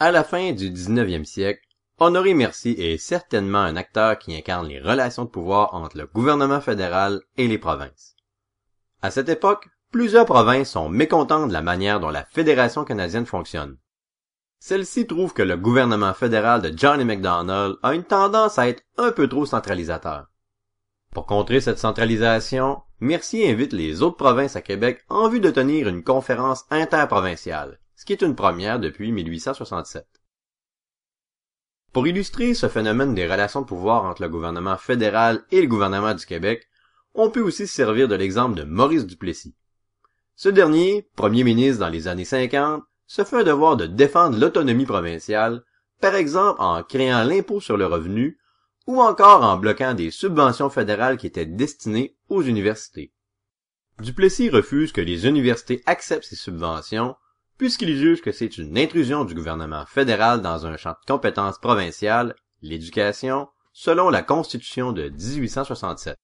À la fin du 19e siècle, Honoré Mercier est certainement un acteur qui incarne les relations de pouvoir entre le gouvernement fédéral et les provinces. À cette époque, plusieurs provinces sont mécontentes de la manière dont la Fédération canadienne fonctionne. celles ci trouvent que le gouvernement fédéral de Johnny MacDonald a une tendance à être un peu trop centralisateur. Pour contrer cette centralisation, Mercier invite les autres provinces à Québec en vue de tenir une conférence interprovinciale qui est une première depuis 1867. Pour illustrer ce phénomène des relations de pouvoir entre le gouvernement fédéral et le gouvernement du Québec, on peut aussi se servir de l'exemple de Maurice Duplessis. Ce dernier, premier ministre dans les années 50, se fait un devoir de défendre l'autonomie provinciale, par exemple en créant l'impôt sur le revenu ou encore en bloquant des subventions fédérales qui étaient destinées aux universités. Duplessis refuse que les universités acceptent ces subventions puisqu'il juge que c'est une intrusion du gouvernement fédéral dans un champ de compétences provinciales, l'éducation, selon la Constitution de 1867.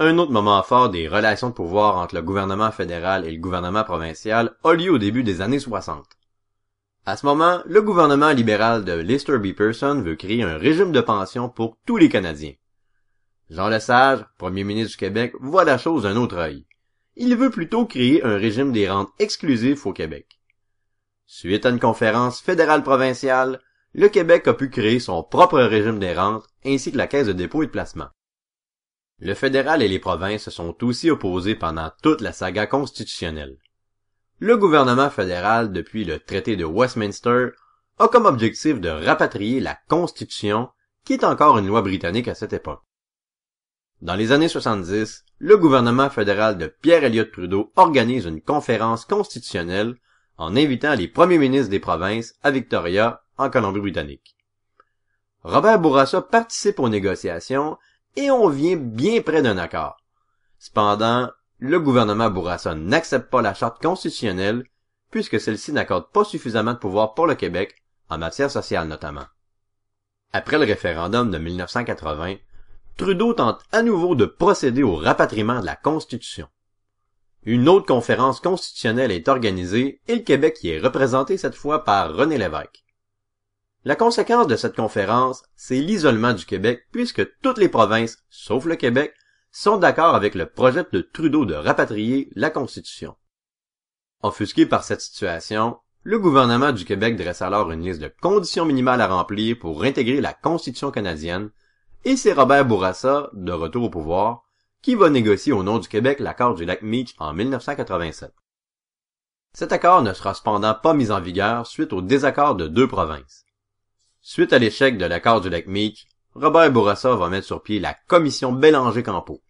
Un autre moment fort des relations de pouvoir entre le gouvernement fédéral et le gouvernement provincial a lieu au début des années 60. À ce moment, le gouvernement libéral de Lister B. Pearson veut créer un régime de pension pour tous les Canadiens. Jean Lesage, premier ministre du Québec, voit la chose d'un autre œil il veut plutôt créer un régime des rentes exclusif au Québec. Suite à une conférence fédérale-provinciale, le Québec a pu créer son propre régime des rentes ainsi que la Caisse de dépôt et de placement. Le fédéral et les provinces se sont aussi opposés pendant toute la saga constitutionnelle. Le gouvernement fédéral, depuis le traité de Westminster, a comme objectif de rapatrier la Constitution, qui est encore une loi britannique à cette époque. Dans les années 70, le gouvernement fédéral de Pierre Elliott Trudeau organise une conférence constitutionnelle en invitant les premiers ministres des provinces à Victoria, en Colombie-Britannique. Robert Bourassa participe aux négociations et on vient bien près d'un accord. Cependant, le gouvernement Bourassa n'accepte pas la charte constitutionnelle puisque celle-ci n'accorde pas suffisamment de pouvoir pour le Québec, en matière sociale notamment. Après le référendum de 1980, Trudeau tente à nouveau de procéder au rapatriement de la Constitution. Une autre conférence constitutionnelle est organisée et le Québec y est représenté cette fois par René Lévesque. La conséquence de cette conférence, c'est l'isolement du Québec puisque toutes les provinces, sauf le Québec, sont d'accord avec le projet de Trudeau de rapatrier la Constitution. Offusqué par cette situation, le gouvernement du Québec dresse alors une liste de conditions minimales à remplir pour intégrer la Constitution canadienne et c'est Robert Bourassa, de retour au pouvoir, qui va négocier au nom du Québec l'accord du lac Meach en 1987. Cet accord ne sera cependant pas mis en vigueur suite au désaccord de deux provinces. Suite à l'échec de l'accord du lac Meach, Robert Bourassa va mettre sur pied la commission Bélanger-Campo.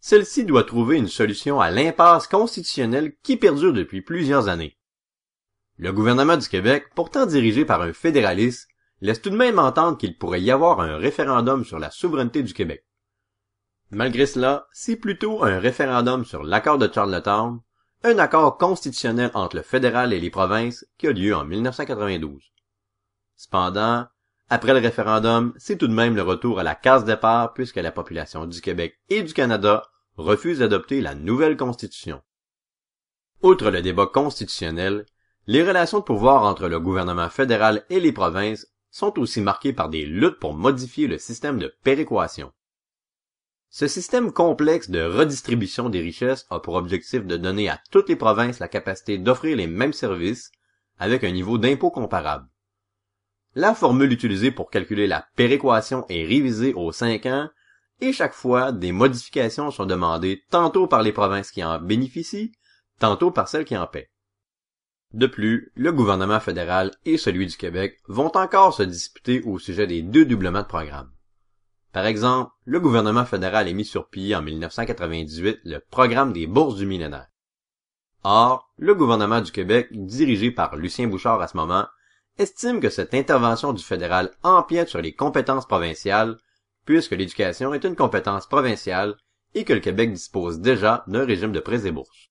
Celle-ci doit trouver une solution à l'impasse constitutionnelle qui perdure depuis plusieurs années. Le gouvernement du Québec, pourtant dirigé par un fédéraliste, laisse tout de même entendre qu'il pourrait y avoir un référendum sur la souveraineté du Québec. Malgré cela, c'est plutôt un référendum sur l'accord de Charlottetown, un accord constitutionnel entre le fédéral et les provinces qui a lieu en 1992. Cependant, après le référendum, c'est tout de même le retour à la case départ puisque la population du Québec et du Canada refuse d'adopter la nouvelle constitution. Outre le débat constitutionnel, les relations de pouvoir entre le gouvernement fédéral et les provinces sont aussi marqués par des luttes pour modifier le système de péréquation. Ce système complexe de redistribution des richesses a pour objectif de donner à toutes les provinces la capacité d'offrir les mêmes services avec un niveau d'impôt comparable. La formule utilisée pour calculer la péréquation est révisée aux 5 ans et chaque fois, des modifications sont demandées tantôt par les provinces qui en bénéficient, tantôt par celles qui en paient. De plus, le gouvernement fédéral et celui du Québec vont encore se disputer au sujet des deux doublements de programme. Par exemple, le gouvernement fédéral a mis sur pied en 1998 le programme des bourses du millénaire. Or, le gouvernement du Québec, dirigé par Lucien Bouchard à ce moment, estime que cette intervention du fédéral empiète sur les compétences provinciales, puisque l'éducation est une compétence provinciale et que le Québec dispose déjà d'un régime de prêts et bourses.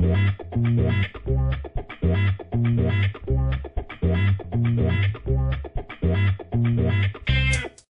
Yeah.